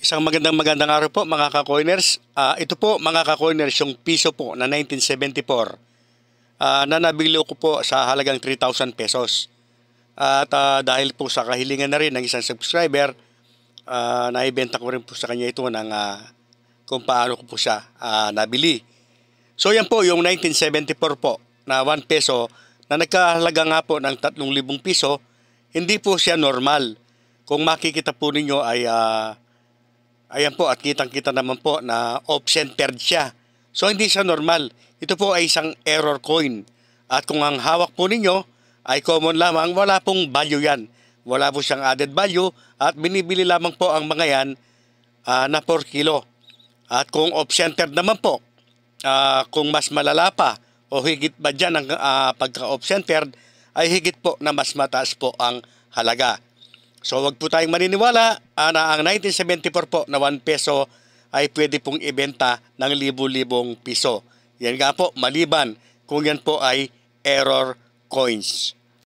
Isang magandang magandang araw po mga ka-coiners. Uh, ito po mga ka-coiners yung piso po na 1974 uh, ah, na nabili ko po sa halagang 3,000 pesos. At uh, dahil po sa kahilingan na rin ng isang subscriber, uh, naibenta ko rin po sa kanya ito ng uh, kung paano ko po siya uh, nabili. So yan po yung 1974 po na 1 peso na nagkahalaga nga po ng 3,000 piso, hindi po siya normal. Kung makikita po ninyo ay uh, Ayan po at kitang-kita naman po na off-centered siya. So hindi siya normal. Ito po ay isang error coin. At kung ang hawak po ninyo ay common lamang, wala pong value yan. Wala po siyang added value at binibili lamang po ang mga yan uh, na 4 kilo. At kung off-centered naman po, uh, kung mas malala pa o higit ba dyan ang uh, ah, pagka-off-centered, ay higit po na mas mataas po ang halaga. So wag po tayong maniniwala uh, na ang 1974 po na 1 peso ay pwede pong ibenta ng libu-libong piso. Yan nga po, maliban kung yan po ay error coins.